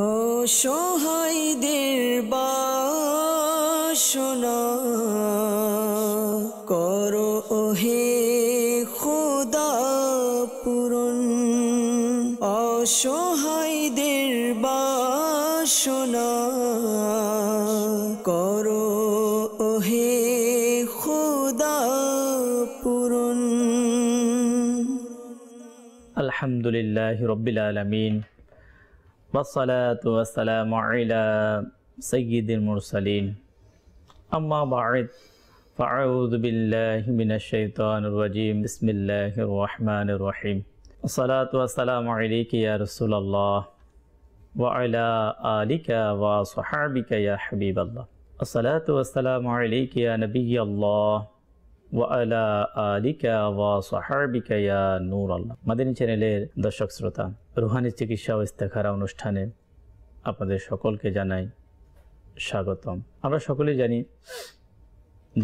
ও সোহাইদের বাসনা করো ওহে খোদা পূরণ অসহায়দের বাসনা করো ওহে খোদা পূরণ আলহামদুলিল্লাহ রবিল আলমিন والصلاة والسلام على سيد المرسلين أما بعد فأعوذ بالله من الشيطان الرجيم بسم الله الرحمن الرحيم الصلاة والسلام عليك يا رسول الله وعلى آلك وصحابك يا حبيب الله والصلاة والسلام عليك يا نبي الله وعلى آلك وصحابك يا نور الله مدني চ্যানেলের দর্শক শ্রোতা রুহানি চিকিৎসা ও ইস্তেখারা অনুষ্ঠানে আপনাদের সকলকে জানাই স্বাগতম আমরা সকলেই জানি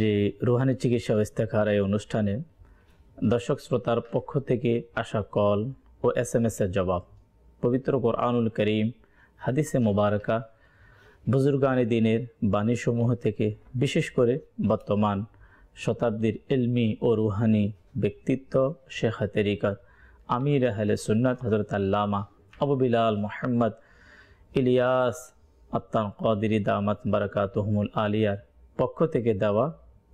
যে রুহানি চিকিৎসা ও ইস্তেখারা এই অনুষ্ঠানে দর্শক শ্রোতার পক্ষ থেকে আসা কল ও এস এম এসের জবাব পবিত্র আনুল করিম হাদিসে মোবারকা বুজুর্গানি দিনের বাণীসমূহ থেকে বিশেষ করে বর্তমান শতাব্দীর এলমি ও রুহানি ব্যক্তিত্ব শেখা তেরিকাত আমির আহলে সুন্নাত হজরত আল্লামা আবু বিলাল মোহাম্মদ ইলিয়াস আত্মান কদিরি দামাত বারাকা তহমুল আলিয়ার পক্ষ থেকে দেওয়া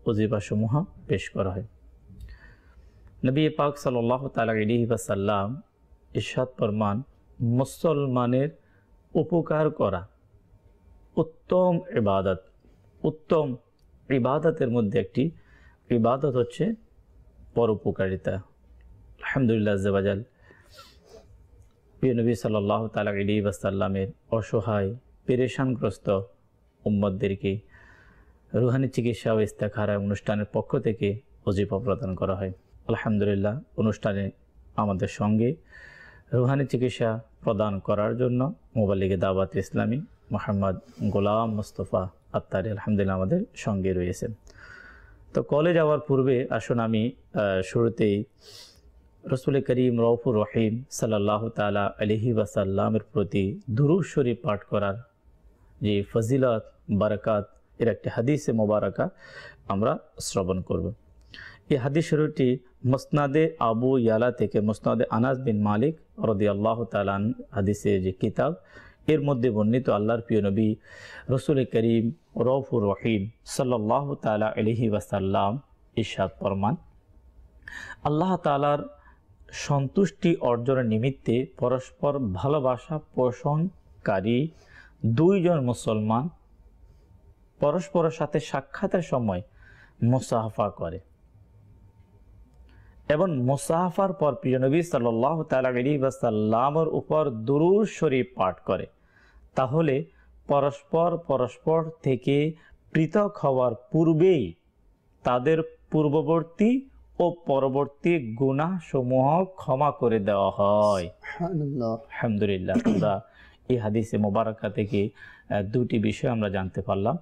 অজিবাসমূহ পেশ করা হয় নবী পাক সাল্লাহ তালাবাসাল্লাম ইশাদ ফরমান মুসলমানের উপকার করা উত্তম ইবাদত উত্তম ইবাদতের মধ্যে একটি ইবাদত হচ্ছে পরোপকারিতা আলহামদুলিল্লাহ আজ্জাবাজাল প্রিয় নবী সাল্লাহ তালা আলী বাসাল্লামের অসহায় পেরেশানগ্রস্ত উম্মদদেরকে রুহানি চিকিৎসা ও ইস্তাখারা অনুষ্ঠানের পক্ষ থেকে অজিফা প্রদান করা হয় আলহামদুলিল্লাহ অনুষ্ঠানে আমাদের সঙ্গে রুহানি চিকিৎসা প্রদান করার জন্য মোবালিগে দাওয়াত ইসলামী মোহাম্মদ গোলাম মোস্তফা আত্মারি আলহামদুলিল্লাহ আমাদের সঙ্গে রয়েছেন তো কলে যাওয়ার পূর্বে আসুন আমি শুরুতেই রাসূলুল करीम রউফুর রহিম সাল্লাল্লাহু তাআলা আলাইহি ওয়াসাল্লামের প্রতি দুরূস শরীফ পাঠ করার যে ফজিলত বরকত এর একটি হাদিসে মুবারাকা আমরা শ্রবণ করব এই হাদিস শরীফটি মুসনাদে আবু ইয়ালা থেকে মুসনাদে আনাস বিন মালিক রাদিয়াল্লাহু তাআলা হাদিসে যে কিতাব এর মধ্যে বর্ণিত আল্লাহর প্রিয় নবী রাসূলুল करीम রউফুর রহিম সাল্লাল্লাহু তাআলা আলাইহি ওয়াসাল্লাম এর শাদ পরমান আল্লাহ তাআলার সন্তুষ্টি অর্জনের নিমিত্তে পরস্পর ভালোবাসা পোষণকারী দুইজন মুসলমান পরস্পরের সাথে সাক্ষাতের সময় মুসাহাফা করে এবং মুসাহাফার পর প্রিয়নবী সাল্লাহ তালাগিবাসাল্লামর উপর দুরুর শরীফ পাঠ করে তাহলে পরস্পর পরস্পর থেকে পৃথক হওয়ার পূর্বেই তাদের পূর্ববর্তী ও পরবর্তী গুণা সমূহ ক্ষমা করে দেওয়া হয় আলহামদুলিল্লাহ আমরা এই হাদিসে মোবারকা থেকে দুটি বিষয় আমরা জানতে পারলাম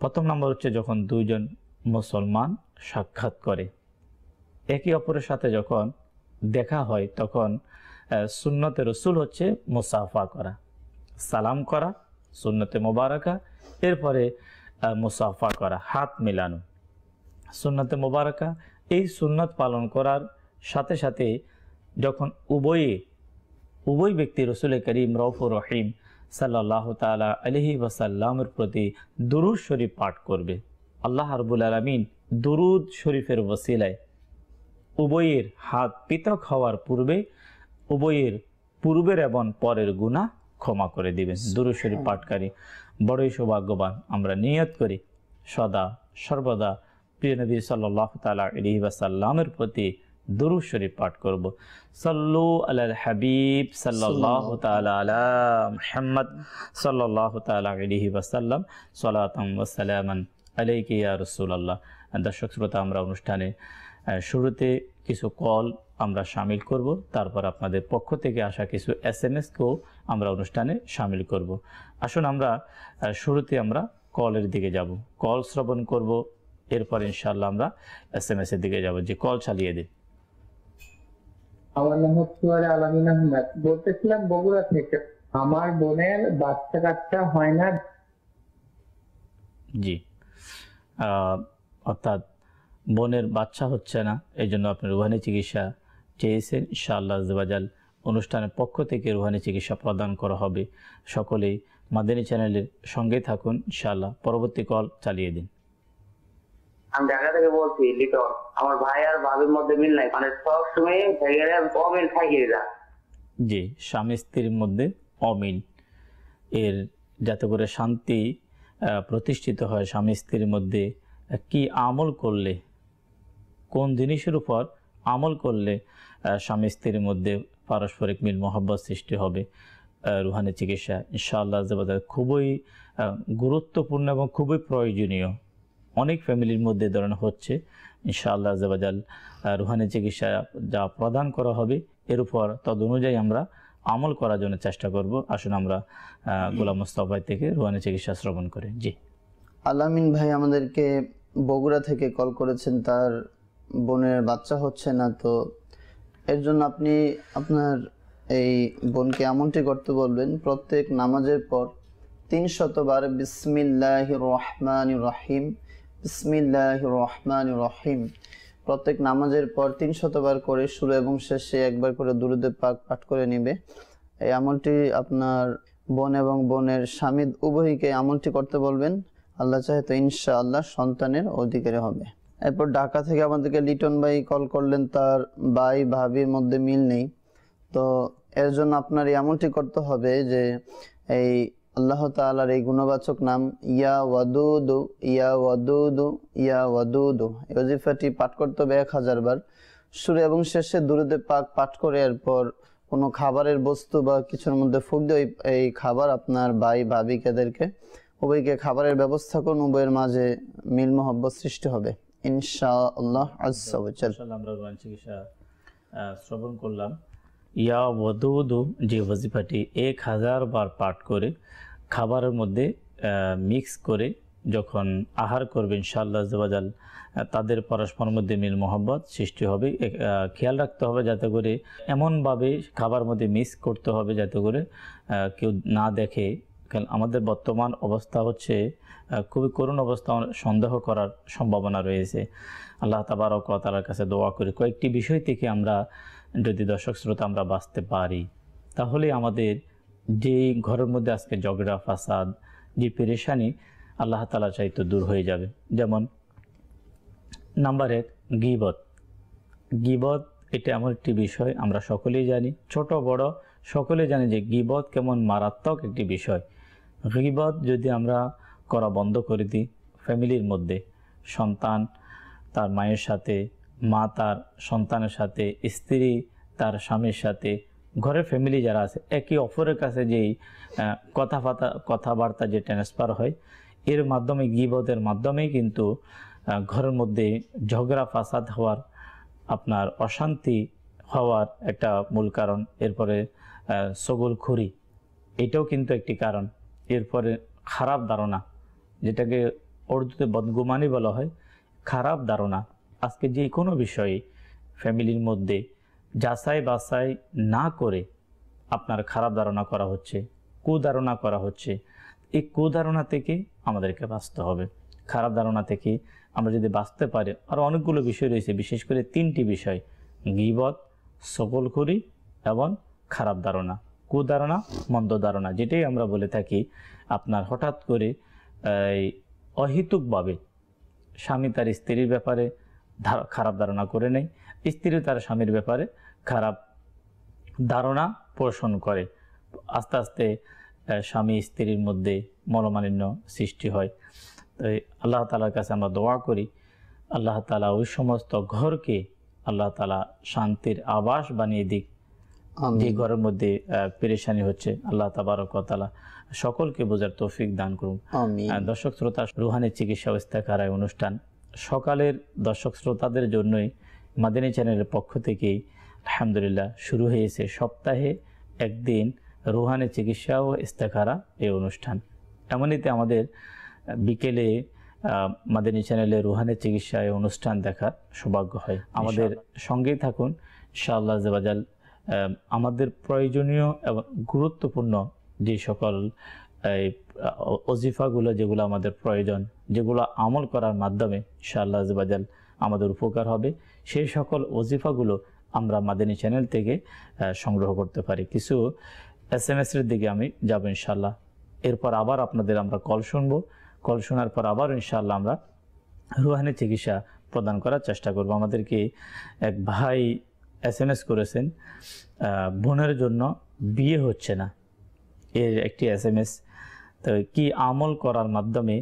প্রথম নম্বর হচ্ছে যখন দুইজন মুসলমান সাক্ষাৎ করে একে অপরের সাথে যখন দেখা হয় তখন সুন্নতে রসুল হচ্ছে মুসাফা করা সালাম করা সুন্নতে মোবারকা এরপরে মুসাফা করা হাত মেলানো সুন্নতে মোবারকা এই সুন্নত পালন করার সাথে সাথে যখন উভয়ে উভয় ব্যক্তি রসুল করিম রৌফুর রহিম সাল্লাহ তালা আলহি ওয়াসাল্লামের প্রতি দুরুদ শরীফ পাঠ করবে আল্লাহ হারবুল আলমিন দুরুদ শরীফের ওসিলায় উভয়ের হাত পৃথক হওয়ার পূর্বে উভয়ের পূর্বের এবং পরের গুণা ক্ষমা করে দিবেন দুরুদ শরীফ পাঠকারী বড়ই সৌভাগ্যবান আমরা নিয়ত করি সদা সর্বদা প্রিয় নবী সাল্লাহ তালা আলহি ওয়াসাল্লামের প্রতি দুরু শরীফ পাঠ করব সাল্লু আল হাবিব সাল্লাহ তালা আলা মোহাম্মদ সাল্লাহ তালা আলহি ওয়াসাল্লাম সালাতম ওসালামন আলাইকিয়া রসুল্লাহ দর্শক শ্রোতা আমরা অনুষ্ঠানে শুরুতে কিছু কল আমরা সামিল করব তারপর আপনাদের পক্ষ থেকে আসা কিছু এস এম এসকেও আমরা অনুষ্ঠানে সামিল করব আসুন আমরা শুরুতে আমরা কলের দিকে যাব কল শ্রবণ করব এরপর ইনশাল্লাহ আমরা এস এম এস এর দিকে যাবো যে কল চালিয়ে দিন আমার নাম হচ্ছে আলামিন আহমেদ বলতেছিলাম বগুড়া থেকে আমার বোনের বাচ্চা কাচ্চা হয় না জি অর্থাৎ বোনের বাচ্চা হচ্ছে না এই জন্য আপনি রুহানি চিকিৎসা চেয়েছেন অনুষ্ঠানের পক্ষ থেকে রুহানি চিকিৎসা প্রদান করা হবে সকলেই মাদানী চ্যানেলের সঙ্গে থাকুন ইনশাআল্লাহ পরবর্তী কল চালিয়ে দিন আমি ঢাকা থেকে বলছি লিটন আমার ভাই আর ভাবির মধ্যে মিল নাই মানে সব সময় অমিল এরা জি স্বামী স্ত্রীর মধ্যে অমিল এর যাতে করে শান্তি প্রতিষ্ঠিত হয় স্বামী স্ত্রীর মধ্যে কি আমল করলে কোন জিনিসের উপর আমল করলে স্বামী স্ত্রীর মধ্যে পারস্পরিক মিল মহব্বত সৃষ্টি হবে রুহানি চিকিৎসা ইনশাআল্লাহ খুবই গুরুত্বপূর্ণ এবং খুবই প্রয়োজনীয় অনেক ফ্যামিলির মধ্যে ধরানো হচ্ছে ইনশাআল্লাহ জবাজাল রুহানি চিকিৎসা যা প্রদান করা হবে এর উপর তদ অনুযায়ী আমরা আমল করার জন্য চেষ্টা করব আসুন আমরা গোলাম মুস্তফাই থেকে রুহানি চিকিৎসা শ্রবণ করি জি আলামিন ভাই আমাদেরকে বগুড়া থেকে কল করেছেন তার বোনের বাচ্চা হচ্ছে না তো এর জন্য আপনি আপনার এই বোনকে এমনটি করতে বলবেন প্রত্যেক নামাজের পর তিন শতবার বিসমিল্লাহ রহমান রহিম বিসমিল্লাহ রহমান রহিম প্রত্যেক নামাজের পর তিন শতবার করে শুরু এবং শেষে একবার করে দুরুদে পাক পাঠ করে নিবে এই আমলটি আপনার বোন এবং বোনের স্বামী উভয়কে আমলটি করতে বলবেন আল্লাহ চাহে তো ইনশা আল্লাহ সন্তানের অধিকারী হবে এরপর ঢাকা থেকে আমাদেরকে লিটন ভাই কল করলেন তার ভাই ভাবির মধ্যে মিল নেই তো এর জন্য আপনার এই আমলটি করতে হবে যে এই আল্লাহ তালার এই গুণবাচক নাম ইয়া ওয়াদুদু ইয়া ওয়াদুদু ইয়া ওয়াদুদু এই ওজিফাটি পাঠ করতে হবে এক হাজার বার শুরু এবং শেষে দূরদে পাক পাঠ করে এরপর কোনো খাবারের বস্তু বা কিছুর মধ্যে ফুক দিয়ে এই খাবার আপনার ভাই ভাবি কেদেরকে উভয়কে খাবারের ব্যবস্থা করুন উভয়ের মাঝে মিল মহব্বত সৃষ্টি হবে ইনশাআল্লাহ আল্লাহ আজ আমরা রোয়ান চিকিৎসা শ্রবণ করলাম ইয়া ওদুদু যে ওয়াজিফাটি এক হাজার বার পাঠ করে খাবারের মধ্যে মিক্স করে যখন আহার করবে ইনশাআল্লাহ জবাজাল তাদের পরস্পর মধ্যে মিল মোহব্বত সৃষ্টি হবে খেয়াল রাখতে হবে যাতে করে এমনভাবে খাবার মধ্যে মিক্স করতে হবে যাতে করে কেউ না দেখে আমাদের বর্তমান অবস্থা হচ্ছে খুবই করুণ অবস্থা সন্দেহ করার সম্ভাবনা রয়েছে আল্লাহ তাবারক তালার কাছে দোয়া করি কয়েকটি বিষয় থেকে আমরা যদি দর্শক শ্রোতা আমরা বাঁচতে পারি তাহলে আমাদের যে ঘরের মধ্যে আজকে ঝগড়া ফাসাদ যে পেরেশানি আল্লাহ তালা তো দূর হয়ে যাবে যেমন নাম্বার এক গিবত গিবত এটা এমন একটি বিষয় আমরা সকলেই জানি ছোট বড় সকলে জানি যে গিবত কেমন মারাত্মক একটি বিষয় গিবত যদি আমরা করা বন্ধ করে দিই ফ্যামিলির মধ্যে সন্তান তার মায়ের সাথে মা তার সন্তানের সাথে স্ত্রী তার স্বামীর সাথে ঘরের ফ্যামিলি যারা আছে একে অপরের কাছে যেই কথাবার্তা কথাবার্তা যে ট্রান্সফার হয় এর মাধ্যমে গিবদের মাধ্যমেই কিন্তু ঘরের মধ্যে ঝগড়া ফাসাদ হওয়ার আপনার অশান্তি হওয়ার একটা মূল কারণ এরপরে খুরি এটাও কিন্তু একটি কারণ এরপরে খারাপ ধারণা যেটাকে উর্দুতে বদগুমানি বলা হয় খারাপ ধারণা আজকে যে কোনো বিষয়ে ফ্যামিলির মধ্যে যাচাই বাছাই না করে আপনার খারাপ ধারণা করা হচ্ছে কুধারণা করা হচ্ছে এই কুধারণা থেকে আমাদেরকে বাঁচতে হবে খারাপ ধারণা থেকে আমরা যদি বাঁচতে পারি আর অনেকগুলো বিষয় রয়েছে বিশেষ করে তিনটি বিষয় গিবদ সকল করি এবং খারাপ ধারণা কুধারণা মন্দ ধারণা যেটাই আমরা বলে থাকি আপনার হঠাৎ করে অহিতুকভাবে স্বামী তার স্ত্রীর ব্যাপারে খারাপ ধারণা করে নেয় স্ত্রী তার স্বামীর ব্যাপারে খারাপ ধারণা পোষণ করে আস্তে আস্তে স্বামী স্ত্রীর মধ্যে মনোমালিন্য সৃষ্টি হয় তো আল্লাহ তালার কাছে আমরা দোয়া করি আল্লাহ তালা ওই সমস্ত ঘরকে আল্লাহ তালা শান্তির আবাস বানিয়ে দিক যে ঘরের মধ্যে পেরেশানি হচ্ছে আল্লাহ তাবারকতালা সকলকে বোঝার তৌফিক দান করুন দর্শক শ্রোতা রুহানের চিকিৎসা ব্যবস্থা কারায় অনুষ্ঠান সকালের দর্শক শ্রোতাদের জন্যই মাদিনী চ্যানেলের পক্ষ থেকেই আলহামদুলিল্লাহ শুরু হয়েছে সপ্তাহে একদিন রুহানের চিকিৎসা ও ইস্তাখারা এই অনুষ্ঠান এমনিতে আমাদের বিকেলে মাদিনী চ্যানেলে রুহানের চিকিৎসায় অনুষ্ঠান দেখার সৌভাগ্য হয় আমাদের সঙ্গেই থাকুন শাহ আল্লাহ আমাদের প্রয়োজনীয় এবং গুরুত্বপূর্ণ যে সকল এই অজিফাগুলো যেগুলো আমাদের প্রয়োজন যেগুলো আমল করার মাধ্যমে ইনশাআল্লাহ আজবাজাল আমাদের উপকার হবে সেই সকল অজিফাগুলো আমরা মাদানী চ্যানেল থেকে সংগ্রহ করতে পারি কিছু এস এম এসের দিকে আমি যাবো ইনশাল্লাহ এরপর আবার আপনাদের আমরা কল শুনবো কল শোনার পর আবার ইনশাল্লাহ আমরা রুহানি চিকিৎসা প্রদান করার চেষ্টা করব আমাদেরকে এক ভাই এস এম এস করেছেন বোনের জন্য বিয়ে হচ্ছে না এর একটি এস এম এস তো কী আমল করার মাধ্যমে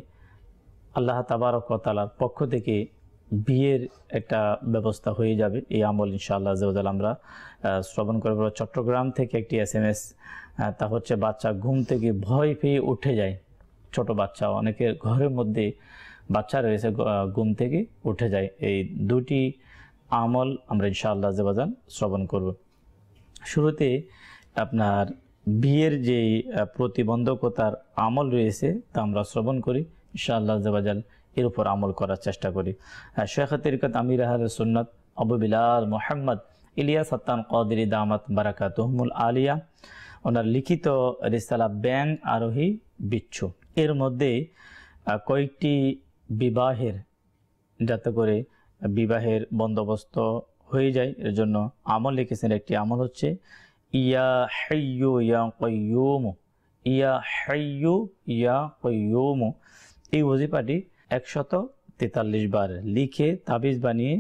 আল্লাহ তাবারকতালার পক্ষ থেকে বিয়ের একটা ব্যবস্থা হয়ে যাবে এই আমল ইনশাআল্লাহ জেউজাল আমরা শ্রবণ করে চট্টগ্রাম থেকে একটি এস এম এস তা হচ্ছে বাচ্চা ঘুম থেকে ভয় পেয়ে উঠে যায় ছোট বাচ্চা অনেকের ঘরের মধ্যে বাচ্চা রয়েছে ঘুম থেকে উঠে যায় এই দুটি আমল আমরা ইনশাআল্লাহ জবাজান শ্রবণ করব শুরুতে আপনার বিয়ের যে প্রতিবন্ধকতার আমল রয়েছে তা আমরা শ্রবণ করি ইনশাআল্লাহ জবাজাল এর উপর আমল করার চেষ্টা করি শেখ তিরকত আমির আহল সুন্নত আবু বিলাল মোহাম্মদ ইলিয়াস সত্তান কদরি দামাত বারাকা তহমুল আলিয়া ওনার লিখিত রিসালা ব্যাং আরোহী বিচ্ছু এর মধ্যে কয়েকটি বিবাহের যাতে করে বিবাহের বন্দোবস্ত হয়ে যায় এর জন্য আমল লিখেছেন একটি আমল হচ্ছে ইয়া হাইয়ু ইয়া কয়ুম ইয়া হাইয়ু ইয়া কয়ুম এই ওজিফাটি একশত তেতাল্লিশ বার লিখে তাবিজ বানিয়ে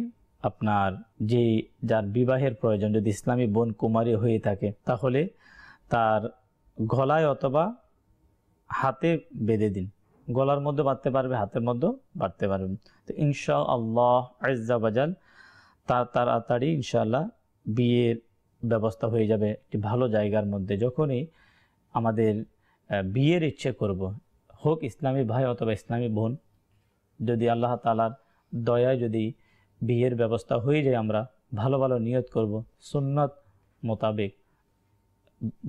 আপনার যে যার বিবাহের প্রয়োজন যদি ইসলামী বোন কুমারী হয়ে থাকে তাহলে তার গলায় অথবা হাতে বেঁধে দিন গলার মধ্যে বাড়তে পারবে হাতের মধ্যেও বাড়তে পারবে তো ইনশা আল্লাহ আজাল তার তাড়াতাড়ি ইনশাআল্লাহ বিয়ের ব্যবস্থা হয়ে যাবে একটি ভালো জায়গার মধ্যে যখনই আমাদের বিয়ের ইচ্ছে করব। হোক ইসলামী ভাই অথবা ইসলামী বোন যদি আল্লাহ তালার দয়ায় যদি বিয়ের ব্যবস্থা হয়ে যায় আমরা ভালো ভালো নিয়ত করব। সুন্নত মোতাবেক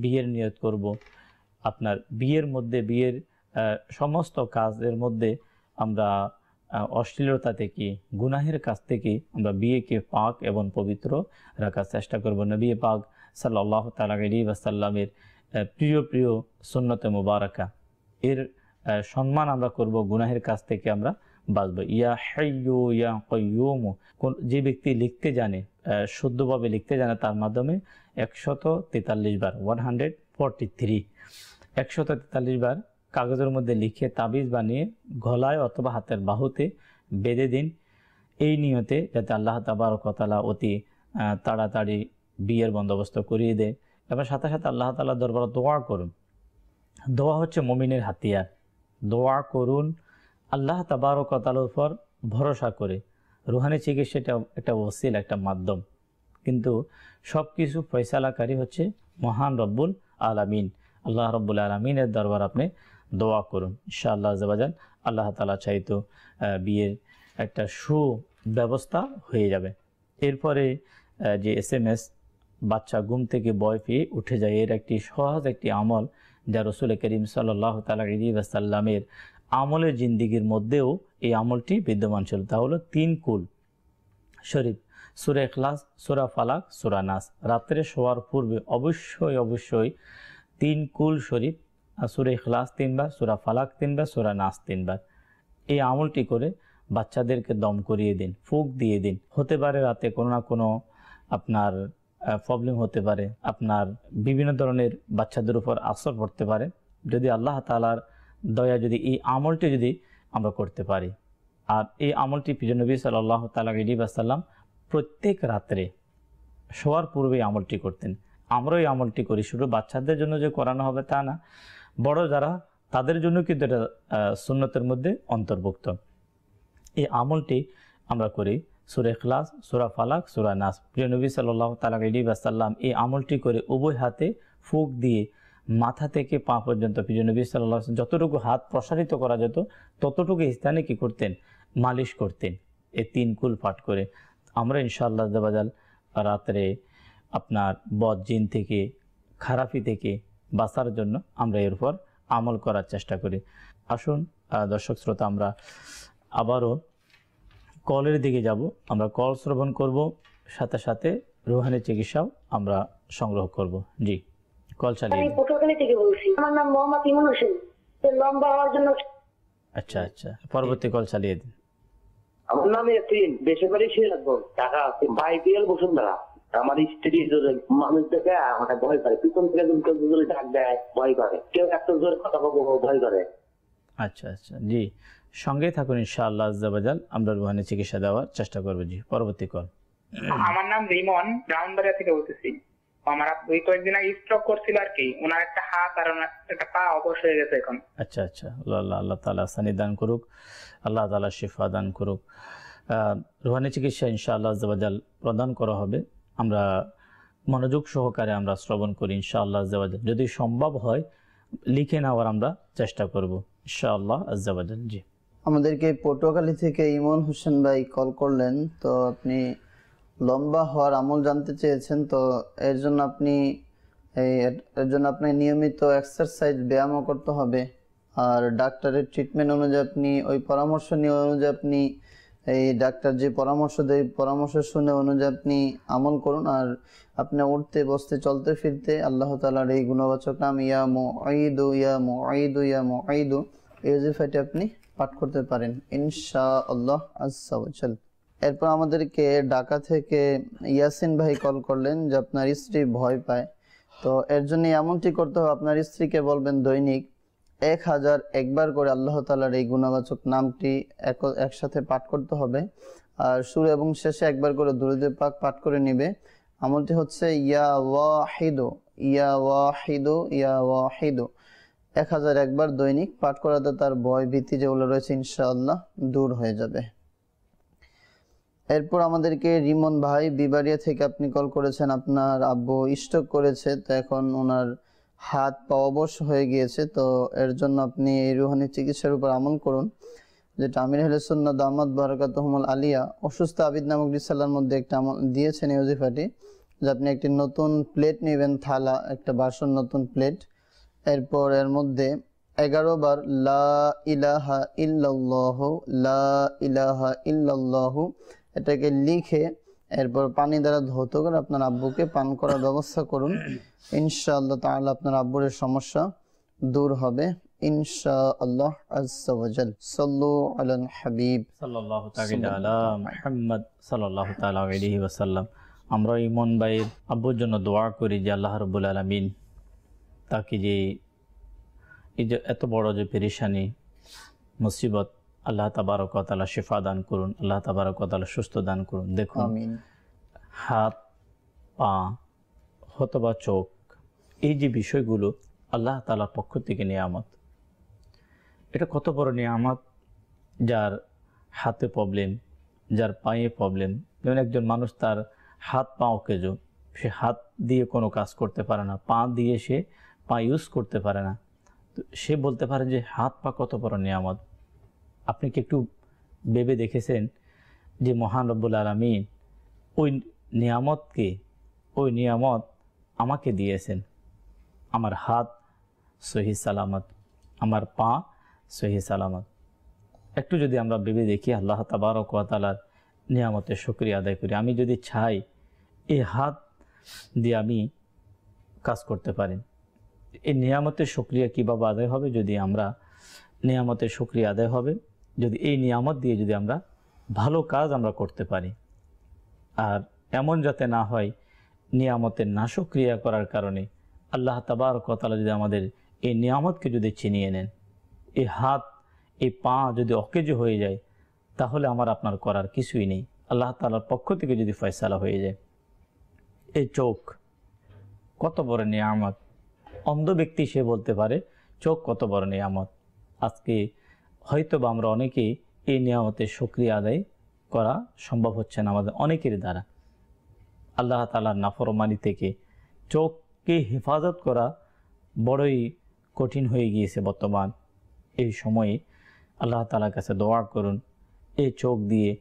বিয়ের নিয়ত করব। আপনার বিয়ের মধ্যে বিয়ের সমস্ত কাজের মধ্যে আমরা অশ্লীলতা থেকে গুনাহের কাছ থেকে আমরা বিয়েকে পাক এবং পবিত্র রাখার চেষ্টা করব নবী পাক সাল্লাহ তালি ওয়াসাল্লামের প্রিয় প্রিয় সন্ন্যতে মুবারকা এর সম্মান আমরা করব গুনাহের কাছ থেকে আমরা বাঁচব ইয়া হাইয়ু ইয়া কয়ুম যে ব্যক্তি লিখতে জানে শুদ্ধভাবে লিখতে জানে তার মাধ্যমে একশত তেতাল্লিশ বার ওয়ান হান্ড্রেড ফর্টি থ্রি একশত তেতাল্লিশ বার কাগজের মধ্যে লিখে তাবিজ বানিয়ে গলায় অথবা হাতের বাহুতে বেঁধে দিন এই নিয়তে যাতে আল্লাহ তাবারকতালা অতি তাড়াতাড়ি বিয়ের বন্দোবস্ত করিয়ে দেয় এবং সাথে সাথে আল্লাহ তালা দরবার দোয়া করুন দোয়া হচ্ছে মমিনের হাতিয়ার দোয়া করুন আল্লাহ তাবারকতালার উপর ভরসা করে রুহানি চিকিৎসাটা একটা ওসিল একটা মাধ্যম কিন্তু সব কিছু ফয়সালাকারী হচ্ছে মহান রব্বুল আলামিন আল্লাহ রব্বুল আলমিনের দরবার আপনি দোয়া করুন ইনশাআল্লাহ জবাজান আল্লাহ তালা চাইতো বিয়ের একটা সু ব্যবস্থা হয়ে যাবে এরপরে যে এস এম এস বাচ্চা ঘুম থেকে বয় পেয়ে উঠে যায় এর একটি সহজ একটি আমল যা রসুল করিম সাল্লাহ তালা আমলের জিন্দিগির মধ্যেও এই আমলটি বিদ্যমান ছিল তা হলো তিন কুল শরীফ সুরা এখলাস সুরা ফালাক সুরা নাস রাত্রে শোয়ার পূর্বে অবশ্যই অবশ্যই তিন কুল শরীফ সুরা ইখলাস তিনবার সুরা ফালাক তিনবার সুরা নাস তিনবার এই আমলটি করে বাচ্চাদেরকে দম করিয়ে দিন ফুক দিয়ে দিন হতে পারে রাতে কোনো না কোনো আপনার প্রবলেম হতে পারে আপনার বিভিন্ন ধরনের বাচ্চাদের উপর আসর পড়তে পারে যদি আল্লাহ তালার দয়া যদি এই আমলটি যদি আমরা করতে পারি আর এই আমলটি পিজনবী সাল্লাহ তালা ইডিবাসাল্লাম প্রত্যেক রাত্রে শোয়ার পূর্বে আমলটি করতেন আমরাও এই আমলটি করি শুধু বাচ্চাদের জন্য যে করানো হবে তা না বড় যারা তাদের জন্য কিন্তু এটা সুন্নতের মধ্যে অন্তর্ভুক্ত এই আমলটি আমরা করি সুরে খ্লাস সুরা ফালাক সুরা নাস প্রিয় নবী সাল্লাহ তালাক ইডি আসাল্লাম এই আমলটি করে উভয় হাতে ফুক দিয়ে মাথা থেকে পা পর্যন্ত প্রিয় নবী সাল্লাহ যতটুকু হাত প্রসারিত করা যেত ততটুকু স্থানে কি করতেন মালিশ করতেন এই তিন কুল পাঠ করে আমরা ইনশাআল্লাহ দাবাজাল রাত্রে আপনার বদ জিন থেকে খারাপি থেকে বাঁচার জন্য আমরা এর উপর আমল করার চেষ্টা করি আসুন দর্শক শ্রোতা আমরা আবারও কলের দিকে যাব আমরা কল শ্রবণ করব সাথে সাথে রোহানি চিকিৎসাও আমরা সংগ্রহ করব জি কল চালিয়ে পটুয়াখালী থেকে বলছি আমার নাম মোহাম্মদ ইমন হোসেন লম্বা হওয়ার জন্য আচ্ছা আচ্ছা পরবর্তী কল চালিয়ে দিন আমার নাম ইয়াসিন বেসরকারি সিরাজগঞ্জ ঢাকা আছে বাইপিএল বসুন্ধরা আমার স্ত্রী জোরে মানুষ দেখে আমাকে ভয় করে পিছন থেকে যদি কেউ জোরে ডাক দেয় ভয় করে কেউ এত জোরে কথা বলবো ভয় করে আচ্ছা আচ্ছা জি সঙ্গে থাকুন ইনশাআল্লাহ আজাবাজাল আমরা রুহানি চিকিৎসা দেওয়ার চেষ্টা জি পরবর্তী কল আমার নাম রিমন থেকে বলতেছি আমার ওই কয়েকদিন আগে স্ট্রোক করছিল আর কি ওনার একটা হাত আর একটা পা অবশ হয়ে গেছে এখন আচ্ছা আচ্ছা আল্লাহ আল্লাহ তাআলা সানি দান করুক আল্লাহ তালা শিফা দান করুক রুহানি চিকিৎসা ইনশাআল্লাহ আজাবাজাল প্রদান করা হবে আমরা মনোযোগ সহকারে আমরা শ্রবণ করি ইনশাআল্লাহ আজ্জাবাজাল যদি সম্ভব হয় লিখে নেওয়ার আমরা চেষ্টা করব ইনশাআল্লাহ আজ্জাবাজাল জি আমাদেরকে পটুয়াখালী থেকে ইমন হোসেন ভাই কল করলেন তো আপনি লম্বা হওয়ার আমল জানতে চেয়েছেন তো এর জন্য আপনি এর জন্য আপনাকে নিয়মিত এক্সারসাইজ ব্যায়ামও করতে হবে আর ডাক্তারের ট্রিটমেন্ট অনুযায়ী আপনি ওই পরামর্শ নিয়ে অনুযায়ী আপনি এই ডাক্তার যে পরামর্শ দেয় পরামর্শ শুনে অনুযায়ী আপনি আমল করুন আর আপনি উঠতে বসতে চলতে ফিরতে আল্লাহ তালার এই গুণবাচক নাম ইয়া মো ইয়া মো আইদু ইয়া মো এই আপনি পাঠ করতে পারেন ইনশা আল্লাহ আজাল এরপর আমাদেরকে ঢাকা থেকে ইয়াসিন ভাই কল করলেন যে আপনার স্ত্রী ভয় পায় তো এর জন্য এমনটি করতে হবে আপনার স্ত্রীকে বলবেন দৈনিক এক হাজার একবার করে আল্লাহ তালার এই গুণাবাচক নামটি একসাথে পাঠ করতে হবে আর সুর এবং শেষে একবার করে দুরুদে পাক পাঠ করে নিবে আমলটি হচ্ছে ইয়া ওয়াহিদো ইয়া ওয়াহিদো ইয়া ওয়াহিদো এক হাজার একবার দৈনিক পাঠ করাতে তার ভয় ভীতি যেগুলো রয়েছে ইনশাআল্লাহ দূর হয়ে যাবে এরপর আমাদেরকে রিমন ভাই বিবারিয়া থেকে আপনি কল করেছেন আপনার আব্বু স্টক করেছে তো এখন ওনার হাত পা অবশ হয়ে গিয়েছে তো এর জন্য আপনি এই রুহানি চিকিৎসার উপর আমল করুন যেটা আমির হেলেসন্না দামাদ বারাকাতহমুল আলিয়া অসুস্থ আবিদ নামক রিসাল্লার মধ্যে একটা আমল দিয়েছেন এই অজিফাটি যে আপনি একটি নতুন প্লেট নেবেন থালা একটা বাসন নতুন প্লেট এরপর এর মধ্যে এগারো বার লা ইলাহা ইল্লাল্লাহু লা ইলাহা এটাকে লিখে এরপর পানি দ্বারা ধৌত করে আপনার আব্বুকে পান করার ব্যবস্থা করুন ইনশাআল্লাহ তাহলে আপনার আব্বুর সমস্যা দূর হবে ইনশাআল্লাহ আল্লাহ আজ্জাল সাল্লু আলান হাবিব সাল্লাল্লাহু তাআলা আলা মুহাম্মদ সাল্লাল্লাহু তাআলা আলাইহি ওয়াসাল্লাম আমরা ইমন ভাইয়ের আব্বুর জন্য দোয়া করি যে আল্লাহ রাব্বুল আলামিন তাকে যে এই যে এত বড় যে পেরেশানি মুসিবত আল্লাহ তাবারকতালা শেফা দান করুন আল্লাহ তাবারকতালা সুস্থ দান করুন দেখুন হাত পা হতবা চোখ এই যে বিষয়গুলো আল্লাহ তালার পক্ষ থেকে নিয়ামত এটা কত বড় নিয়ামত যার হাতে প্রবলেম যার পায়ে প্রবলেম যেমন একজন মানুষ তার হাত পা অকেজ সে হাত দিয়ে কোনো কাজ করতে পারে না পা দিয়ে সে পা ইউজ করতে পারে না তো সে বলতে পারে যে হাত পা কত বড় নিয়ামত আপনি কি একটু ভেবে দেখেছেন যে মহান রব্বুল আলমিন ওই নিয়ামতকে ওই নিয়ামত আমাকে দিয়েছেন আমার হাত সহি সালামত আমার পা সহি সালামত একটু যদি আমরা ভেবে দেখি আল্লাহ তাবারকালার নিয়ামতের শুক্রিয়া আদায় করি আমি যদি চাই এই হাত দিয়ে আমি কাজ করতে পারি এই নিয়ামতের সক্রিয়া কীভাবে আদায় হবে যদি আমরা নিয়ামতের শুক্রিয়া আদায় হবে যদি এই নিয়ামত দিয়ে যদি আমরা ভালো কাজ আমরা করতে পারি আর এমন যাতে না হয় নিয়ামতের নাশক্রিয়া করার কারণে আল্লাহ তাবার কতালা যদি আমাদের এই নিয়ামতকে যদি চিনিয়ে নেন এই হাত এই পা যদি অকেজ হয়ে যায় তাহলে আমার আপনার করার কিছুই নেই আল্লাহ তালার পক্ষ থেকে যদি ফয়সালা হয়ে যায় এই চোখ কত বড় নিয়ামত অন্ধ ব্যক্তি সে বলতে পারে চোখ কত বড় নিয়ামত আজকে হয়তো বা আমরা অনেকেই এই নিয়ামতের সক্রিয় আদায় করা সম্ভব হচ্ছে না আমাদের অনেকের দ্বারা আল্লাহ তালার নাফরমানি থেকে চোখকে হেফাজত করা বড়ই কঠিন হয়ে গিয়েছে বর্তমান এই সময়ে আল্লাহ তালার কাছে দোয়া করুন এই চোখ দিয়ে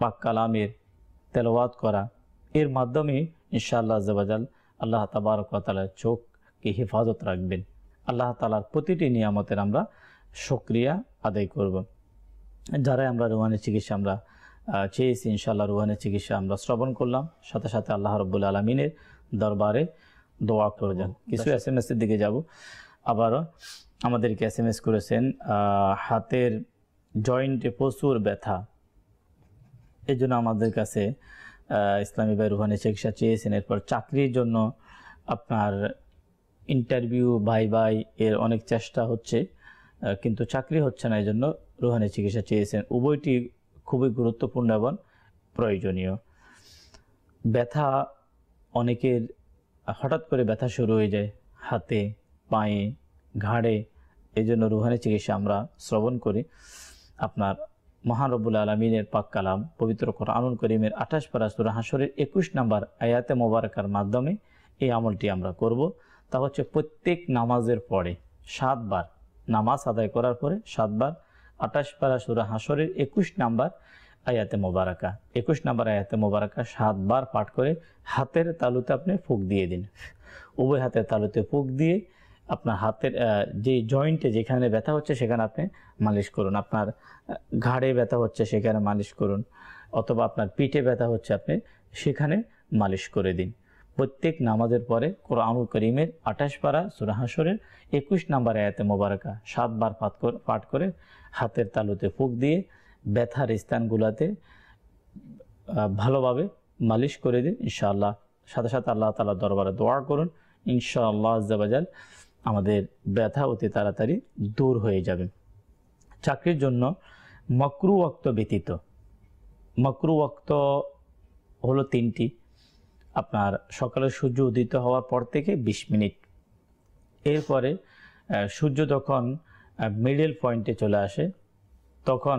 পাক কালামের তেলবাদ করা এর মাধ্যমে ইনশাআল্লাহ জবাজাল আল্লাহ তাবারক চোখকে হেফাজত রাখবেন আল্লাহ তালার প্রতিটি নিয়ামতের আমরা সক্রিয়া আদায় করব যারাই আমরা রুহানি চিকিৎসা আমরা চেয়েছি ইনশাল্লাহ রুহানি চিকিৎসা আমরা শ্রবণ করলাম সাথে সাথে আল্লাহ রব্বুল আলমিনের দরবারে দোয়া করে যান কিছু এস এম এসের দিকে যাব আবারও আমাদেরকে এস এম এস করেছেন হাতের জয়েন্টে প্রচুর ব্যথা এই জন্য আমাদের কাছে ইসলামী ভাই রুহানি চিকিৎসা চেয়েছেন এরপর চাকরির জন্য আপনার ইন্টারভিউ ভাই ভাই এর অনেক চেষ্টা হচ্ছে কিন্তু চাকরি হচ্ছে না এই জন্য রুহানি চিকিৎসা চেয়েছেন উভয়টি খুবই গুরুত্বপূর্ণ এবং প্রয়োজনীয় ব্যথা অনেকের হঠাৎ করে ব্যথা শুরু হয়ে যায় হাতে পায়ে ঘাড়ে এই জন্য রুহানি চিকিৎসা আমরা শ্রবণ করি আপনার মহানবুল আলমিনের পাক কালাম পবিত্র কোরআনুল করিমের আঠাশ পারা সুরা হাসরের একুশ নাম্বার আয়াতে মোবারকার মাধ্যমে এই আমলটি আমরা করব তা হচ্ছে প্রত্যেক নামাজের পরে সাতবার নামাজ আদায় করার পরে সাতবার আটাশ পারা সুরা হাসরের একুশ নাম্বার আয়াতে মোবারকা একুশ নাম্বার আয়াতে মোবারকা সাতবার পাঠ করে হাতের তালুতে আপনি ফুক দিয়ে দিন উভয় হাতের তালুতে ফুক দিয়ে আপনার হাতের যে জয়েন্টে যেখানে ব্যথা হচ্ছে সেখানে আপনি মালিশ করুন আপনার ঘাড়ে ব্যথা হচ্ছে সেখানে মালিশ করুন অথবা আপনার পিঠে ব্যথা হচ্ছে আপনি সেখানে মালিশ করে দিন প্রত্যেক নামাজের পরে কোরআনুল করিমের আঠাশ পাড়া সুরাহাসরের একুশ নাম্বার আয়াতে মোবারকা সাতবার পাঠ করে পাঠ করে হাতের তালুতে ফুক দিয়ে ব্যথার স্থানগুলোতে ভালোভাবে মালিশ করে দিন ইনশাআল্লাহ সাথে সাথে আল্লাহ তালা দরবারে দোয়া করুন ইনশাআল্লাহ আজাল আমাদের ব্যথা অতি তাড়াতাড়ি দূর হয়ে যাবে চাকরির জন্য মকরু অক্ত ব্যতীত মকরু অক্ত হলো তিনটি আপনার সকালে সূর্য উদিত হওয়ার পর থেকে ২০ মিনিট এরপরে সূর্য যখন মিডল পয়েন্টে চলে আসে তখন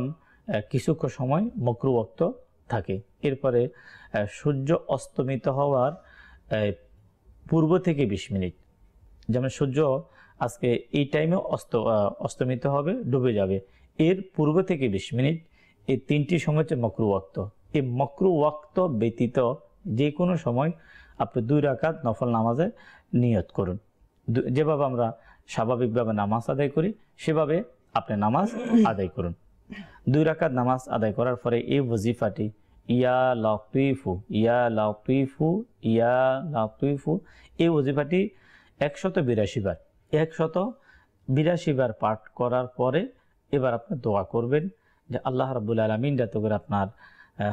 কিছুক্ষণ সময় মকরুবক্ত থাকে এরপরে সূর্য অস্তমিত হওয়ার পূর্ব থেকে ২০ মিনিট যেমন সূর্য আজকে এই টাইমে অস্ত অস্তমিত হবে ডুবে যাবে এর পূর্ব থেকে ২০ মিনিট এই তিনটি সময় হচ্ছে মকরু এই মকরু ব্যতীত যে কোনো সময় আপনি দুই রাকাত নফল নামাজে নিয়ত করুন যেভাবে আমরা স্বাভাবিকভাবে নামাজ আদায় করি সেভাবে আপনি নামাজ আদায় করুন দুই রাকাত নামাজ আদায় করার পরে এই ভজিফাটি ইয়া লকিফু ইয়া লকিফু ইয়া লকিফু এই ওজিফাটি একশত বিরাশি বার একশত বিরাশি বার পাঠ করার পরে এবার আপনি দোয়া করবেন যে আল্লাহ রাবুল আলমিন যাতে করে আপনার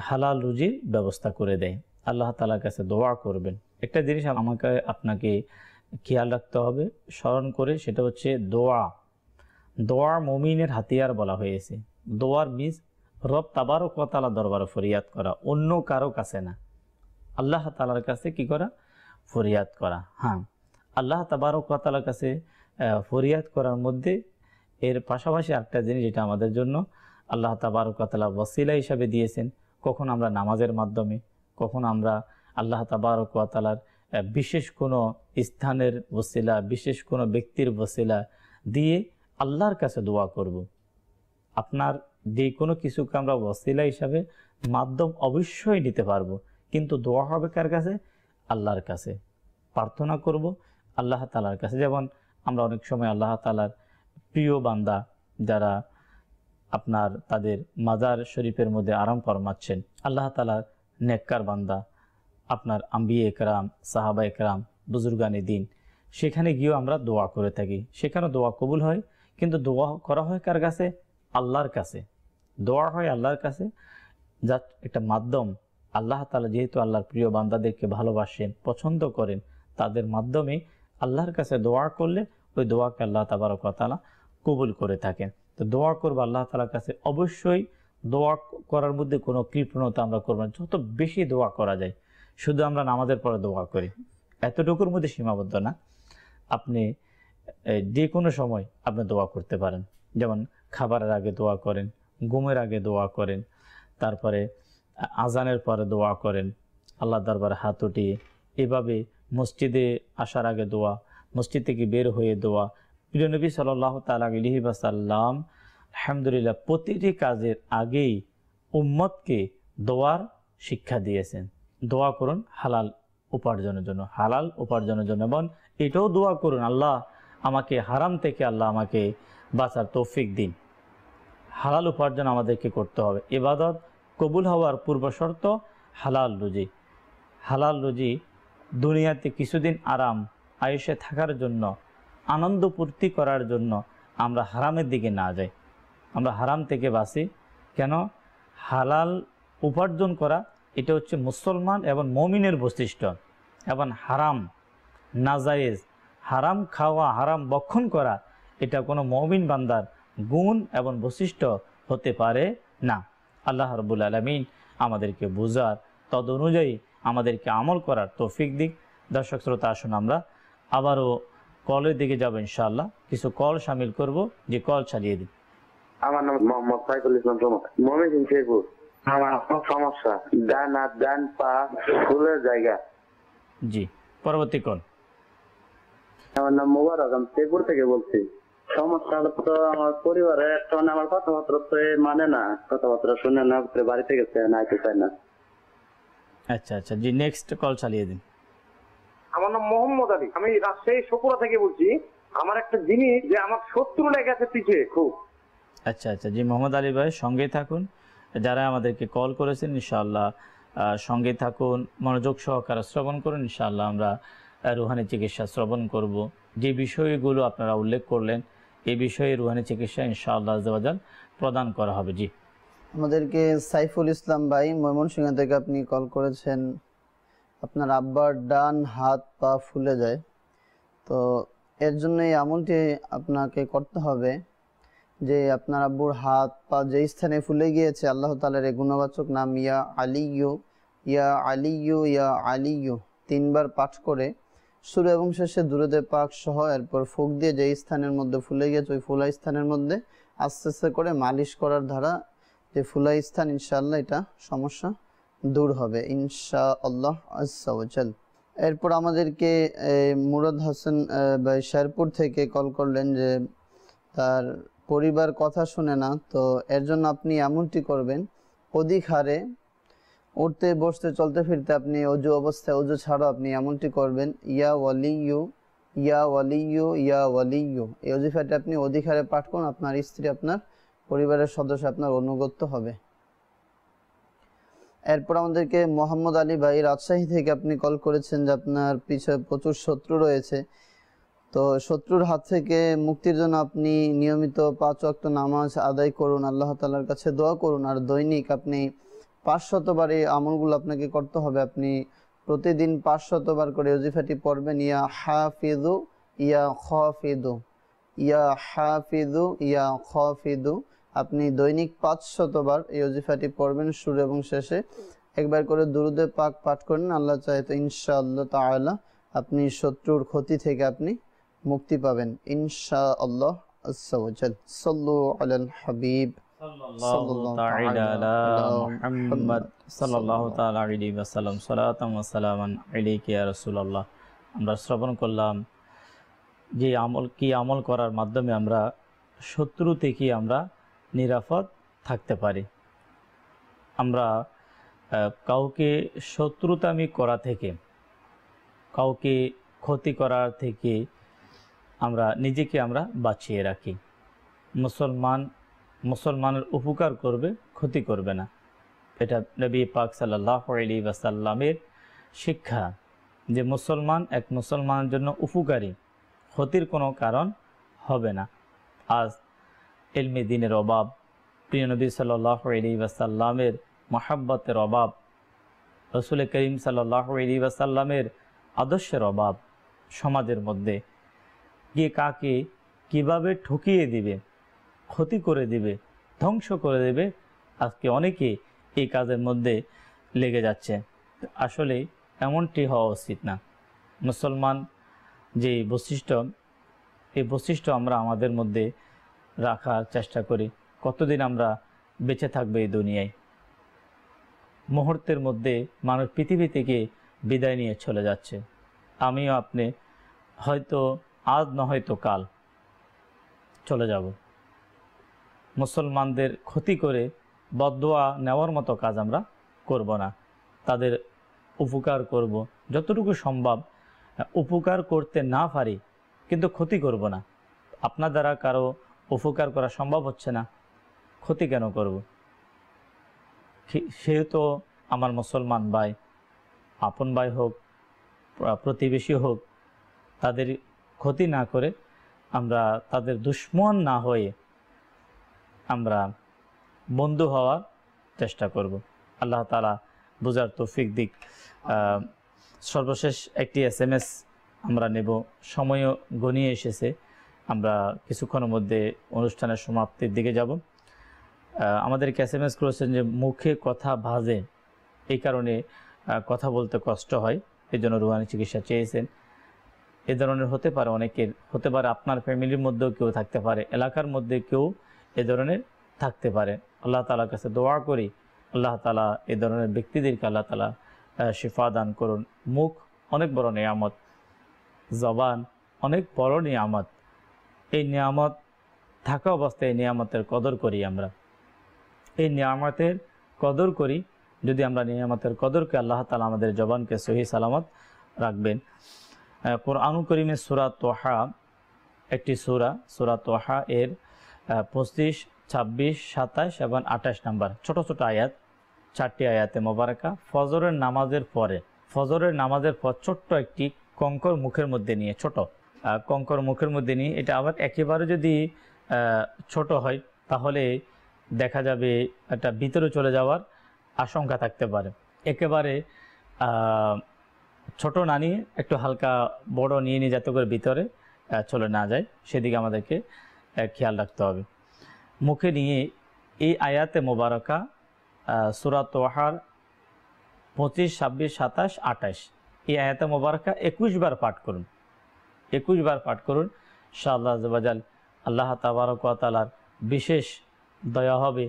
হালাল রুজির ব্যবস্থা করে দেয় আল্লাহ তালার কাছে দোয়া করবেন একটা জিনিস আমাকে আপনাকে খেয়াল রাখতে হবে স্মরণ করে সেটা হচ্ছে দোয়া দোয়া মমিনের হাতিয়ার বলা হয়েছে দোয়ার মিস রব তাবারও কতালা দরবার ফরিয়াদ করা অন্য কারো কাছে না আল্লাহ তালার কাছে কি করা ফরিয়াদ করা হ্যাঁ আল্লাহ তাবারক কতালার কাছে ফরিয়াদ করার মধ্যে এর পাশাপাশি একটা জিনিস যেটা আমাদের জন্য আল্লাহ তাবারক তালা ওয়াসিলা হিসাবে দিয়েছেন কখন আমরা নামাজের মাধ্যমে কখন আমরা আল্লাহ তাবারকালার বিশেষ কোনো স্থানের বসিলা বিশেষ কোনো ব্যক্তির বসিলা দিয়ে আল্লাহর কাছে দোয়া করব। আপনার যে কোনো কিছুকে আমরা বসিলা হিসাবে মাধ্যম অবশ্যই নিতে পারবো কিন্তু দোয়া হবে কার কাছে আল্লাহর কাছে প্রার্থনা করব আল্লাহ তালার কাছে যেমন আমরা অনেক সময় আল্লাহ তালার প্রিয় বান্দা যারা আপনার তাদের মাজার শরীফের মধ্যে আরাম ফরমাচ্ছেন আল্লাহ তালার নেককার বান্দা আপনার আম্বি একরাম সাহাবা একরাম বুজুর্গানি দিন সেখানে গিয়েও আমরা দোয়া করে থাকি সেখানে দোয়া কবুল হয় কিন্তু দোয়া করা হয় কার কাছে আল্লাহর কাছে দোয়া হয় আল্লাহর কাছে যা একটা মাধ্যম আল্লাহ তালা যেহেতু আল্লাহর প্রিয় বান্দাদেরকে ভালোবাসেন পছন্দ করেন তাদের মাধ্যমে আল্লাহর কাছে দোয়া করলে ওই দোয়াকে আল্লাহ তাবারকালা কবুল করে থাকেন তো দোয়া করবো আল্লাহ তালার কাছে অবশ্যই দোয়া করার মধ্যে কোনো কৃপণতা আমরা করবো না যত বেশি দোয়া করা যায় শুধু আমরা নামাজের পরে দোয়া করি এতটুকুর মধ্যে সীমাবদ্ধ না আপনি যে কোনো সময় আপনি দোয়া করতে পারেন যেমন খাবারের আগে দোয়া করেন ঘুমের আগে দোয়া করেন তারপরে আজানের পরে দোয়া করেন আল্লাহ দরবারে হাত উঠিয়ে এভাবে মসজিদে আসার আগে দোয়া মসজিদ থেকে বের হয়ে দোয়া প্রিয় নবী সাল্লাহ লিহিবাসাল্লাম আলহামদুলিল্লাহ প্রতিটি কাজের আগেই উম্মতকে দোয়ার শিক্ষা দিয়েছেন দোয়া করুন হালাল উপার্জনের জন্য হালাল উপার্জনের জন্য এবং এটাও দোয়া করুন আল্লাহ আমাকে হারাম থেকে আল্লাহ আমাকে বাঁচার তৌফিক দিন হালাল উপার্জন আমাদেরকে করতে হবে এবাদত কবুল হওয়ার পূর্বশর্ত হালাল রুজি হালাল রুজি দুনিয়াতে কিছুদিন আরাম আয়ুষে থাকার জন্য আনন্দ পূর্তি করার জন্য আমরা হারামের দিকে না যাই আমরা হারাম থেকে বাঁচি কেন হালাল উপার্জন করা এটা হচ্ছে মুসলমান এবং মমিনের বৈশিষ্ট্য এবং হারাম নাজায়েজ হারাম খাওয়া হারাম বক্ষণ করা এটা কোনো মমিন বান্দার গুণ এবং বৈশিষ্ট্য হতে পারে না আল্লাহ রবুল আলমিন আমাদেরকে বোঝার তদ অনুযায়ী আমাদেরকে আমল করার তৌফিক দিক দর্শক শ্রোতা আসুন আমরা আবারও কলের দিকে যাবো ইনশাআল্লাহ কিছু কল সামিল করব যে কল চালিয়ে দিন আমার নাম মোহাম্মদ সাইফুল ইসলাম সোমা মমিন শেখপুর আমার সমস্যা ডান হাত ডান পা ফুলের জায়গা জি পরবর্তী কোন আমার নাম মোবারক আমি শেখপুর থেকে বলছি সমস্যা তো আমার পরিবারে একটা মানে আমার কথাবার্তা তো মানে না কথাবার্তা শুনে না বাড়িতে গেছে না আইতে চায় না আচ্ছা আচ্ছা জি নেক্সট কল চালিয়ে দিন আমার নাম মোহাম্মদ আলী আমি রাজশাহী সকুরা থেকে বলছি আমার একটা জিনিস যে আমার শত্রু লেগে পিছিয়ে খুব আচ্ছা আচ্ছা জি মোহাম্মদ আলী ভাই সঙ্গেই থাকুন যারা আমাদেরকে কল করেছেন ইনশাআল্লাহ সঙ্গে থাকুন মনোযোগ সহকারে শ্রবণ করুন ইনশাআল্লাহ আমরা রুহানি চিকিৎসা শ্রবণ করব যে বিষয়গুলো আপনারা উল্লেখ করলেন এই বিষয়ে রুহানি চিকিৎসা ইনশাআল্লাহ আজবাজাল প্রদান করা হবে জি আমাদেরকে সাইফুল ইসলাম ভাই ময়মনসিংহ থেকে আপনি কল করেছেন আপনার আব্বার ডান হাত পা ফুলে যায় তো এর জন্য এই আমলটি আপনাকে করতে হবে যে আপনার আব্বুর হাত পা যে স্থানে ফুলে গিয়েছে আল্লাহ তালের এই গুণবাচক নাম ইয়া আলিও ইয়া আলিও ইয়া আলিও তিনবার পাঠ করে শুরু এবং শেষে দূরদে পাক সহ এরপর ফুক দিয়ে যে স্থানের মধ্যে ফুলে গিয়েছে ওই ফুলা স্থানের মধ্যে আস্তে আস্তে করে মালিশ করার ধারা যে ফুলা স্থান ইনশাআল্লাহ এটা সমস্যা দূর হবে ইনশা আল্লাহ আসাল এরপর আমাদেরকে মুরাদ হাসান শেরপুর থেকে কল করলেন যে তার পরিবার কথা শুনে না তো এর জন্য আপনি এমনটি করবেন অধিক হারে উঠতে বসতে চলতে ফিরতে আপনি অজু অবস্থায় অজু ছাড়াও আপনি এমনটি করবেন ইয়া ওয়ালিউ ইয়া ওয়ালিউ ইয়া ওয়ালিউ এই অজিফাটি আপনি অধিক হারে পাঠ করুন আপনার স্ত্রী আপনার পরিবারের সদস্য আপনার অনুগত্য হবে এরপর আমাদেরকে মোহাম্মদ আলী ভাই রাজশাহী থেকে আপনি কল করেছেন যে আপনার পিছনে প্রচুর শত্রু রয়েছে তো শত্রুর হাত থেকে মুক্তির জন্য আপনি নিয়মিত পাঁচ অক্ত নামাজ আদায় করুন আল্লাহ তালার কাছে দোয়া করুন আর দৈনিক আপনি পাঁচ শতবার এই আমলগুলো আপনাকে করতে হবে আপনি প্রতিদিন পাঁচ শতবার করে অজিফাটি পড়বেন ইয়া হাফিদু ইয়া খফিদু ইয়া হাফিদু ইয়া খফিদু আপনি দৈনিক শতবার এই অজিফাটি পড়বেন শুরু এবং শেষে একবার করে দুরুদে পাক পাঠ করেন আল্লাহ চাহে তো ইনশাআল্লাহ তালা আপনি শত্রুর ক্ষতি থেকে আপনি মুক্তি পাবেন ইনশা আল্লাহ আজ্জাল সাল্লু আলাল হাবিব আমরা শ্রবণ করলাম যে আমল কি আমল করার মাধ্যমে আমরা শত্রু থেকে আমরা নিরাপদ থাকতে পারি আমরা কাউকে শত্রুতামি করা থেকে কাউকে ক্ষতি করার থেকে আমরা নিজেকে আমরা বাঁচিয়ে রাখি মুসলমান মুসলমানের উপকার করবে ক্ষতি করবে না এটা নবী পাক সাল্লাহ আলী শিক্ষা যে মুসলমান এক মুসলমানের জন্য উপকারী ক্ষতির কোনো কারণ হবে না আজ এলমি দিনের অভাব প্রিয় নবী সাল্লাহ আলী ওয়াসাল্লামের মহাব্বতের অভাব রসুল করিম সাল্লাহ আলী বাসাল্লামের আদর্শের অভাব সমাজের মধ্যে কে কাকে কিভাবে ঠকিয়ে দিবে ক্ষতি করে দিবে ধ্বংস করে দেবে আজকে অনেকে এই কাজের মধ্যে লেগে যাচ্ছে আসলে এমনটি হওয়া উচিত না মুসলমান যে বৈশিষ্ট্য এই বৈশিষ্ট্য আমরা আমাদের মধ্যে রাখার চেষ্টা করি কতদিন আমরা বেঁচে থাকবে এই দুনিয়ায় মুহূর্তের মধ্যে মানুষ পৃথিবী থেকে বিদায় নিয়ে চলে যাচ্ছে আমিও আপনি হয়তো আজ না তো কাল চলে যাব মুসলমানদের ক্ষতি করে বদোয়া নেওয়ার মতো কাজ আমরা করব না তাদের উপকার করব যতটুকু সম্ভব উপকার করতে না পারি কিন্তু ক্ষতি করব না আপনার দ্বারা কারো উপকার করা সম্ভব হচ্ছে না ক্ষতি কেন করব সে তো আমার মুসলমান ভাই আপন ভাই হোক প্রতিবেশী হোক তাদের ক্ষতি না করে আমরা তাদের দুশ্মন না হয়ে আমরা বন্ধু হওয়ার চেষ্টা করব আল্লাহ তালা বোঝার তৌফিক দিক সর্বশেষ একটি এস এম এস আমরা নেব সময়ও গনিয়ে এসেছে আমরা কিছুক্ষণের মধ্যে অনুষ্ঠানের সমাপ্তির দিকে যাব আমাদেরকে এস এম এস করেছেন যে মুখে কথা ভাজে এই কারণে কথা বলতে কষ্ট হয় এই জন্য রুহানি চিকিৎসা চেয়েছেন এ ধরনের হতে পারে অনেকের হতে পারে আপনার ফ্যামিলির মধ্যেও কেউ থাকতে পারে এলাকার মধ্যে কেউ এ ধরনের থাকতে পারে আল্লাহ তালার কাছে দোয়া করি আল্লাহ তালা এ ধরনের ব্যক্তিদেরকে আল্লাহ তালা শিফা দান করুন মুখ অনেক বড় নিয়ামত জবান অনেক বড় নিয়ামত এই নিয়ামত থাকা অবস্থায় এই নিয়ামতের কদর করি আমরা এই নিয়ামতের কদর করি যদি আমরা নিয়ামতের কদরকে আল্লাহ তালা আমাদের জবানকে সহি সালামত রাখবেন কোরআন করিমের সুরা তোহা একটি সুরা সুরা তোহা এর পঁচিশ ছাব্বিশ সাতাশ এবং আঠাশ নাম্বার ছোট ছোট আয়াত চারটি আয়াতে মোবারকা ফজরের নামাজের পরে ফজরের নামাজের পর ছোট্ট একটি কঙ্কর মুখের মধ্যে নিয়ে ছোট কঙ্কর মুখের মধ্যে নিয়ে এটা আবার একেবারে যদি ছোট হয় তাহলে দেখা যাবে একটা ভিতরে চলে যাওয়ার আশঙ্কা থাকতে পারে একেবারে ছোট না নিয়ে একটু হালকা বড় নিয়ে নিয়ে যাতে করে ভিতরে চলে না যায় সেদিকে আমাদেরকে খেয়াল রাখতে হবে মুখে নিয়ে এই আয়াতে মোবারকা সুরাত ওয়াহার পঁচিশ ছাব্বিশ সাতাশ আঠাশ এই আয়াতে মোবারকা একুশ বার পাঠ করুন একুশ বার পাঠ করুন শাহ আল্লাহবাজাল আল্লাহ তাবারকালার বিশেষ দয়া হবে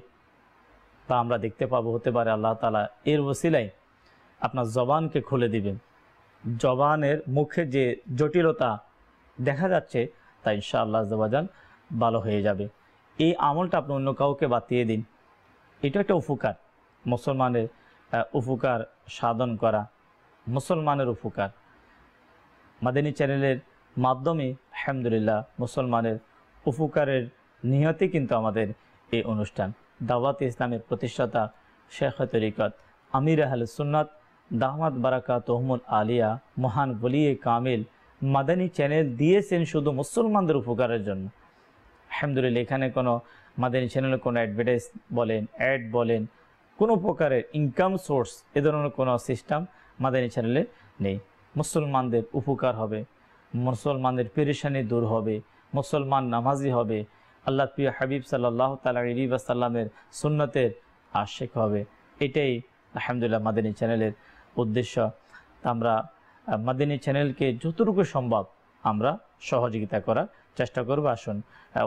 বা আমরা দেখতে পাবো হতে পারে আল্লাহ তালা এর ওসিলাই আপনার জবানকে খুলে দিবেন জবানের মুখে যে জটিলতা দেখা যাচ্ছে তা ইনশাআল্লাহ জবাজান ভালো হয়ে যাবে এই আমলটা আপনি অন্য কাউকে বাতিয়ে দিন এটা একটা উপকার মুসলমানের উপকার সাধন করা মুসলমানের উপকার মাদিনী চ্যানেলের মাধ্যমে আহমদুলিল্লাহ মুসলমানের উপকারের নিহতে কিন্তু আমাদের এই অনুষ্ঠান দাওয়াত ইসলামের প্রতিষ্ঠাতা শেখ তরিকত আমির আহল সুন্নাত দাহমাদ বারাকা তহমুল আলিয়া মহান বলিয়ে কামিল মাদানী চ্যানেল দিয়েছেন শুধু মুসলমানদের উপকারের জন্য আলহামদুলিল্লাহ এখানে কোনো মাদানী চ্যানেলে কোনো অ্যাডভার্টাইজ বলেন অ্যাড বলেন কোনো প্রকারের ইনকাম সোর্স এ ধরনের কোনো সিস্টেম মাদানী চ্যানেলে নেই মুসলমানদের উপকার হবে মুসলমানদের পেরেশানি দূর হবে মুসলমান নামাজি হবে আল্লাহ প্রিয় হাবিব সাল্লাহ তালা ইলিবাসাল্লামের সুন্নতের আশেখ হবে এটাই আলহামদুলিল্লাহ মাদানী চ্যানেলের উদ্দেশ্য আমরা মাদিনী চ্যানেলকে যতটুকু সম্ভব আমরা সহযোগিতা করার চেষ্টা করব আসুন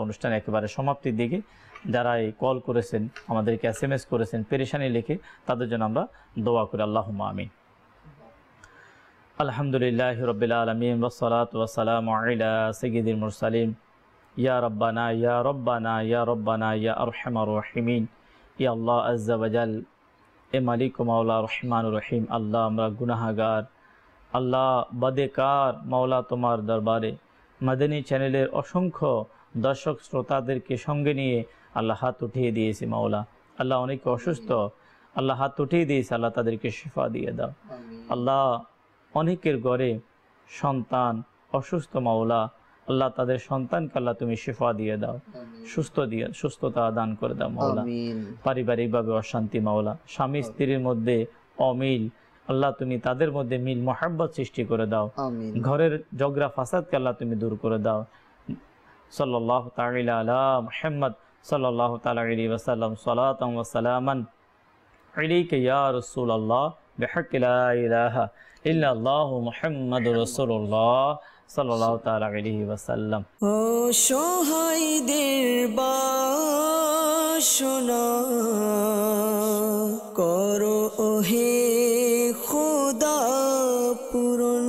অনুষ্ঠান একেবারে সমাপ্তির দিকে যারা এই কল করেছেন আমাদেরকে এস এম এস করেছেন পেরেশানি লিখে তাদের জন্য আমরা দোয়া করি আল্লাহ আমি আলহামদুলিল্লাহ রবিলাম ওসালাম আইলা মুরসালিম ইয়া রব্বানা ইয়া রব্বানা ইয়া রব্বানা ইয়া আরহামার রাহিমিন ইয়া আল্লাহ আজ্জাবাজাল এ মালিক ও মাওলা রহমান রহিম আল্লাহ আমরা গুনাহাগার আল্লাহ কার মাওলা তোমার দরবারে মাদানী চ্যানেলের অসংখ্য দর্শক শ্রোতাদেরকে সঙ্গে নিয়ে আল্লাহ হাত উঠিয়ে দিয়েছে মাওলা আল্লাহ অনেক অসুস্থ আল্লাহ হাত উঠিয়ে দিয়েছে আল্লাহ তাদেরকে শিফা দিয়ে দাও আল্লাহ অনেকের ঘরে সন্তান অসুস্থ মাওলা আল্লাহ তাদের সন্তানকে আল্লাহ তুমি শিফা দিয়ে দাও সুস্থ দিয়ে সুস্থতা দান করে দাও মাওলা পারিবারিকভাবে অশান্তি মাওলা স্বামী স্ত্রীর মধ্যে অমিল আল্লাহ তুমি তাদের মধ্যে মিল মোহাব্বত সৃষ্টি করে দাও ঘরের জগরা ফাসাদকে আল্লাহ তুমি দূর করে দাও সাল্লাহ তালা আলা মোহাম্মদ সাল্লাহ তালা আলী ওসাল্লাম সালাতাম ওসালামান عليك يا رسول الله بحق لا إله إلا الله محمد رسول الله সাল্লাহ তাল আলহি ওয়াসাল্লাম ও সহায়দের বাসনা করো ওহে খোদা পূরণ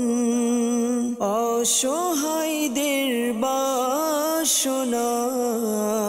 অসহায়দের বাসনা